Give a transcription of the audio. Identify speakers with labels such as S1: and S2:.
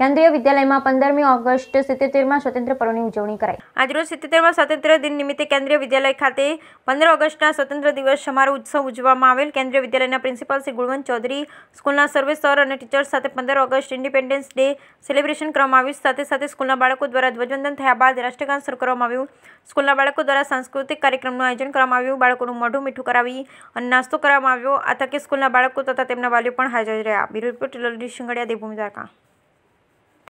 S1: કેન્દ્રીય વિદ્યાલયમાં પંદરમી ઓગસ્ટ સિત્તેરમાં સ્વતંત્ર પર્વની ઉજવણી કરાઈ
S2: આજરોજ સિત્તેરમાં સ્વતંત્ર દિન નિમિત્તે કેન્દ્રીય વિદ્યાલય ખાતે પંદર ઓગસ્ટના સ્વતંત્ર દિવસ સમારોહ ઉત્સવ ઉજવવામાં આવેલ કેન્દ્રીય વિદ્યાલયના પ્રિન્સિપાલ શ્રી ગુણવંત ચૌધરી સ્કૂલના સર્વે સર અને ટીચર્સ સાથે પંદર ઓગસ્ટ ઇન્ડિપેન્ડન્સ ડે સેલિબ્રેશન કરવામાં આવ્યું સાથે સાથે સ્કૂલના બાળકો દ્વારા ધ્વજવંદન થયા બાદ રાષ્ટ્રગાન શરૂ કરવામાં આવ્યું સ્કૂલના બાળકો દ્વારા સાંસ્કૃતિક કાર્યક્રમનું આયોજન કરવામાં આવ્યું બાળકોનું મોઢું મીઠું કરાવી અને નાસ્તો કરવામાં આવ્યો આ તકે સ્કૂલના બાળકો તથા તેમના વાલીઓ પણ હાજર રહ્યા બ્યુરો રિપોર્ટ લલિત સિંગડિયા દેવભૂમિ દ્વારકા